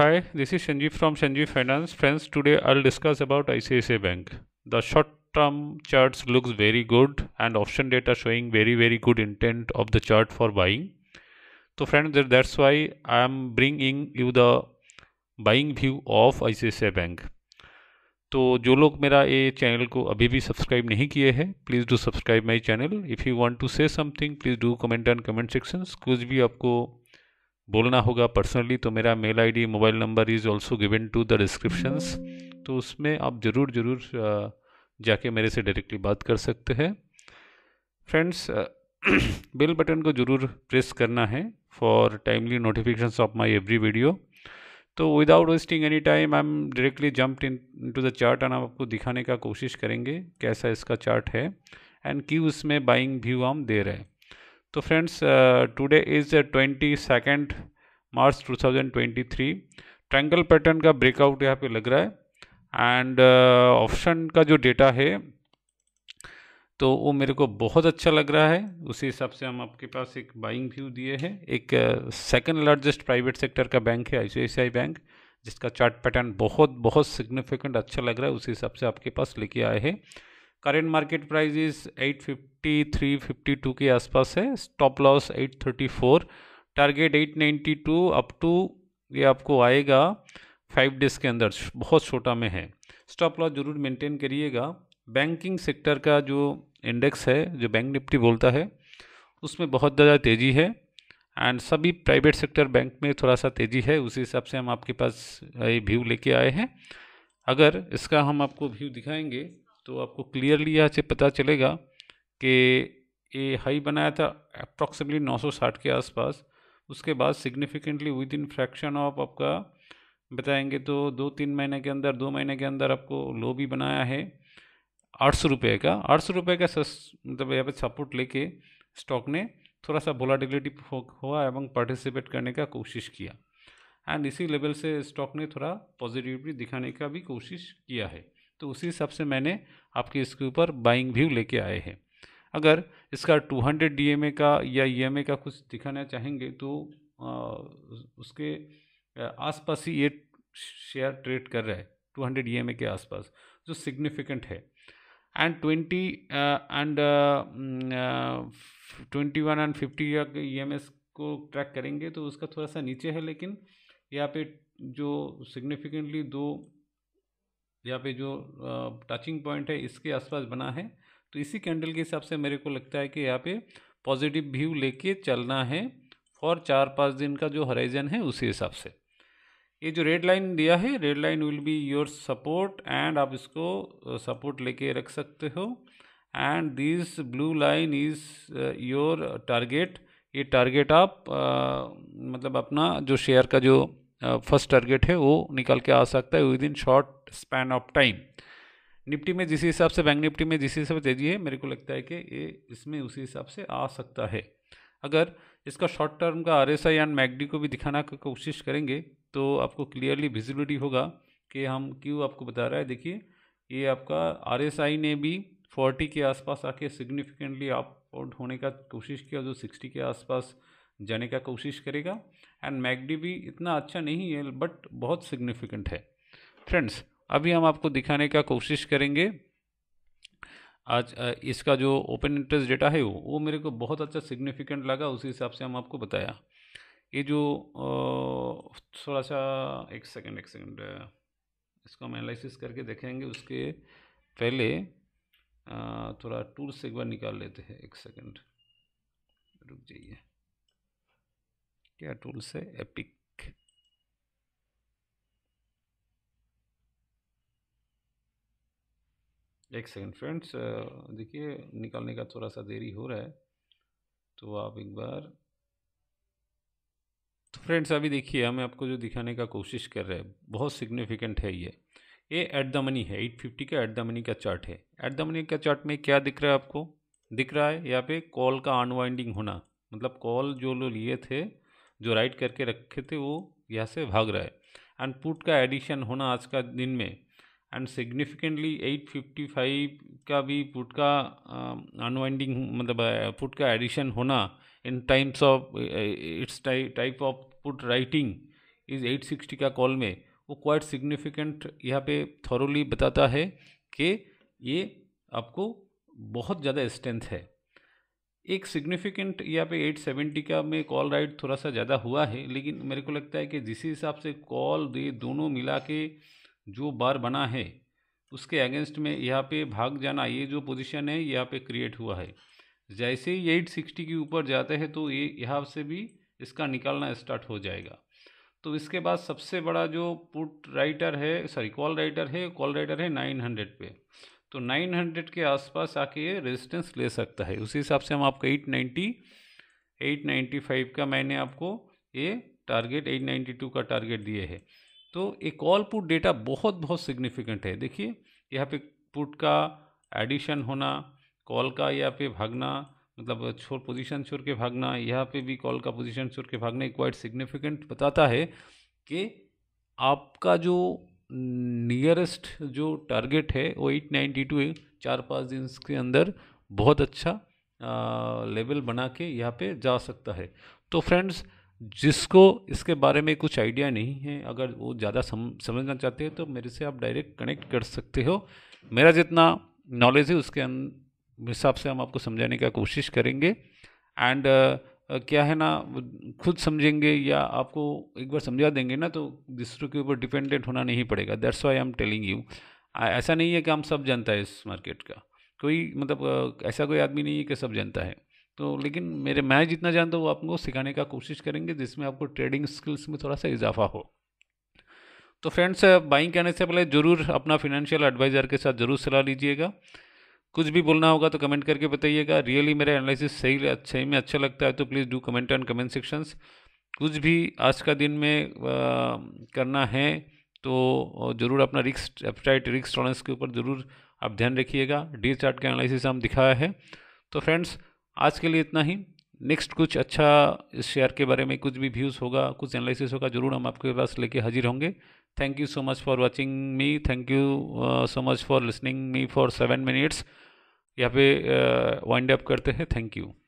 Hi, this is Sanjeev from Sanjeev Finance. Friends, today I'll discuss about ICICI Bank. The short-term charts looks very good and option data showing very very good intent of the chart for buying. So friends, that's why I am bringing you the buying view of ICICI Bank. तो जो लोग मेरा ये channel को अभी भी subscribe नहीं किए हैं please do subscribe my channel if you want to say something please do comment and comment sections कुछ भी आपको बोलना होगा पर्सनली तो मेरा mail ID mobile number is also given to the descriptions तो उसमें आप ज़रूर ज़रूर जाके मेरे से डायरेक्टली बात कर सकते हैं फ्रेंड्स बेल बटन को ज़रूर प्रेस करना है for timely notification of my every video तो without wasting any time I am directly jump into the chart and आपको दिखाने का कोशिश करेंगे कैसा इसका चार्ट है एंड क्यों उसमें बाइंग व्यू हम दे रहे हैं तो friends today is twenty second March 2023 triangle pattern का ब्रेकआउट यहाँ पे लग रहा है एंड ऑप्शन uh, का जो डेटा है तो वो मेरे को बहुत अच्छा लग रहा है उसी हिसाब से हम आपके पास एक बाइंग व्यू दिए हैं एक सेकंड लार्जेस्ट प्राइवेट सेक्टर का बैंक है आई बैंक जिसका चार्ट पैटर्न बहुत बहुत सिग्निफिकेंट अच्छा लग रहा है उसी हिसाब से आपके पास लेके आए हैं करेंट मार्केट प्राइस इज 853 52 के आसपास है stop loss 834 target 892 up to ये आपको आएगा फाइव डेज के अंदर बहुत छोटा में है स्टॉप लॉस जरूर मेंटेन करिएगा बैंकिंग सेक्टर का जो इंडेक्स है जो बैंक निफ्टी बोलता है उसमें बहुत ज़्यादा तेज़ी है एंड सभी प्राइवेट सेक्टर बैंक में थोड़ा सा तेज़ी है उसी हिसाब से हम आपके पास ये व्यू लेके आए हैं अगर इसका हम आपको व्यू दिखाएंगे तो आपको क्लियरली यहाँ से पता चलेगा कि ये हाई बनाया था अप्रॉक्सीमेटली 960 के आसपास उसके बाद significantly within fraction of आपका बताएंगे तो दो तीन महीने के अंदर दो महीने के अंदर आपको लो भी बनाया है आठ सौ रुपये का आठ सौ रुपये का सस मतलब यहाँ पे सपोर्ट लेके स्टॉक ने थोड़ा सा वोलाटिलिटी हुआ एवं पार्टिसिपेट करने का कोशिश किया एंड इसी लेवल से स्टॉक ने थोड़ा पॉजिटिविटी दिखाने का भी कोशिश किया है तो उसी हिसाब से मैंने आपके इसके ऊपर बाइंग व्यू लेके आए हैं अगर इसका 200 हंड्रेड का या ई e का कुछ दिखाना चाहेंगे तो आ, उसके आसपास ही ये शेयर ट्रेड कर रहा है 200 हंड्रेड e के आसपास जो सिग्निफिकेंट है and twenty and twenty one and fifty या ई एम e को ट्रैक करेंगे तो उसका थोड़ा सा नीचे है लेकिन यहाँ पे जो सिग्निफिकेंटली दो यहाँ पे जो टचिंग पॉइंट है इसके आसपास बना है तो इसी कैंडल के हिसाब से मेरे को लगता है कि यहाँ पे पॉजिटिव व्यू लेके चलना है फॉर चार पाँच दिन का जो हराइजन है उसी हिसाब से ये जो रेड लाइन दिया है red line will be your support and आप इसको सपोर्ट लेके रख सकते हो and this blue line is your target ये टारगेट आप आ, मतलब अपना जो शेयर का जो फर्स्ट टारगेट है वो निकल के आ सकता है within short span of time Nifty में जिस हिसाब से बैंक निफ्टी में जिस हिसाब से तेजी है मेरे को लगता है कि ये इसमें उसी हिसाब से आ सकता है अगर इसका शॉर्ट टर्म का आर एस आई एंड मैगडी को भी दिखाना की कोशिश करेंगे तो आपको क्लियरली विजिबिलिटी होगा कि हम क्यों आपको बता रहा है देखिए ये आपका आर एस आई ने भी फोर्टी के आसपास आके सिग्निफिकेंटली अप आउट होने का कोशिश किया जो सिक्सटी के आसपास जाने का कोशिश करेगा एंड मैगडी भी इतना अच्छा नहीं है बट बहुत सिग्निफिकेंट है फ्रेंड्स अभी हम आपको दिखाने का कोशिश करेंगे आज इसका जो ओपन इंटरेस्ट डेटा है वो वो मेरे को बहुत अच्छा सिग्निफिकेंट लगा उसी हिसाब से हम आपको बताया ये जो थोड़ा सा एक सेकंड एक सेकंड इसको हम एनालिसिस करके देखेंगे उसके पहले थोड़ा टूर से एक बार निकाल लेते हैं एक सेकंड रुक जाइए क्या टूल्स है एपिक एक सेकंड फ्रेंड्स देखिए निकालने का थोड़ा सा देरी हो रहा है तो आप एक बार तो फ्रेंड्स अभी देखिए हमें आपको जो दिखाने का कोशिश कर रहे हैं बहुत सिग्निफिकेंट है ये ये एट द मनी है एट फिफ्टी का एट द मनी का चार्ट है एट द मनी का चार्ट में क्या दिख रहा है आपको दिख रहा है यहाँ पे कॉल का अनवाइंडिंग होना मतलब कॉल जो लोग लिए थे जो राइट करके रखे थे वो यहाँ से भाग रहा है एंड पुट का एडिशन होना आज का दिन में एंड सिग्निफिकेंटली 855 का भी पुट का अनवाइंडिंग मतलब पुट का एडिशन होना in times of its type of put writing is 860 का कॉल में वो क्वाइट सिग्निफिकेंट यहाँ पे थॉरली बताता है कि ये आपको बहुत ज़्यादा स्ट्रेंथ है एक सिग्निफिकेंट यहाँ पे 870 का में कॉल राइट थोड़ा सा ज़्यादा हुआ है लेकिन मेरे को लगता है कि जिस हिसाब से कॉल दे दोनों मिला के जो बार बना है उसके अगेंस्ट में यहाँ पे भाग जाना ये जो पोजीशन है यहाँ पे क्रिएट हुआ है जैसे ही एट सिक्सटी के ऊपर जाते हैं तो ये यहाँ से भी इसका निकालना स्टार्ट हो जाएगा तो इसके बाद सबसे बड़ा जो पुट राइटर है सॉरी कॉल राइटर है कॉल राइटर है नाइन हंड्रेड पे तो 900 के आसपास आके ये रेजिस्टेंस ले सकता है उसी हिसाब से हम आपको 890 895 का मैंने आपको ये टारगेट 892 का टारगेट दिए है तो ये कॉल पुट डेटा बहुत बहुत सिग्निफिकेंट है देखिए यहाँ पे पुट का एडिशन होना कॉल का यहाँ पे भागना मतलब छोर पोजीशन छोड़ के भागना यहाँ पे भी कॉल का पोजीशन छोड़ के भागना एक क्वाइट सिग्निफिकेंट बताता है कि आपका जो नियरेस्ट जो टारगेट है वो एट नाइन्टी टू है चार पाँच दिन के अंदर बहुत अच्छा लेवल बना के यहाँ पे जा सकता है तो फ्रेंड्स जिसको इसके बारे में कुछ आइडिया नहीं है अगर वो ज़्यादा सम, समझना चाहते हैं तो मेरे से आप डायरेक्ट कनेक्ट कर सकते हो मेरा जितना नॉलेज है उसके हिसाब से हम आपको समझाने का कोशिश करेंगे एंड क्या है ना खुद समझेंगे या आपको एक बार समझा देंगे ना तो दूसरों के ऊपर डिपेंडेंट होना नहीं पड़ेगा that's why I am telling you ऐसा नहीं है कि हम सब जानता है इस मार्केट का कोई मतलब ऐसा कोई आदमी नहीं है कि सब जानता है तो लेकिन मेरे मैं जितना जानता हूँ वो आपको सिखाने का कोशिश करेंगे जिसमें आपको ट्रेडिंग स्किल्स में थोड़ा सा इजाफा हो तो फ्रेंड्स बाइंग करने से पहले ज़रूर अपना फिनेंशियल एडवाइज़र के साथ ज़रूर सलाह लीजिएगा कुछ भी बोलना होगा तो कमेंट करके बताइएगा रियली मेरा एनालिसिस सही अच्छे में अच्छा लगता है तो please do comment on comment sections कुछ भी आज का दिन में आ, करना है तो ज़रूर अपना रिक्स एपटाइट रिक्स टॉलरेंस के ऊपर ज़रूर आप ध्यान रखिएगा डी चार्ट का एनालिसिस हम दिखाया है तो फ्रेंड्स आज के लिए इतना ही नेक्स्ट कुछ अच्छा शेयर के बारे में कुछ भी व्यूज़ होगा कुछ एनालिसिस होगा ज़रूर हम आपके पास लेके हाजिर होंगे thank you so much for watching me thank you so much for listening me for seven minutes यहाँ पे वाइंड uh, अप करते हैं थैंक यू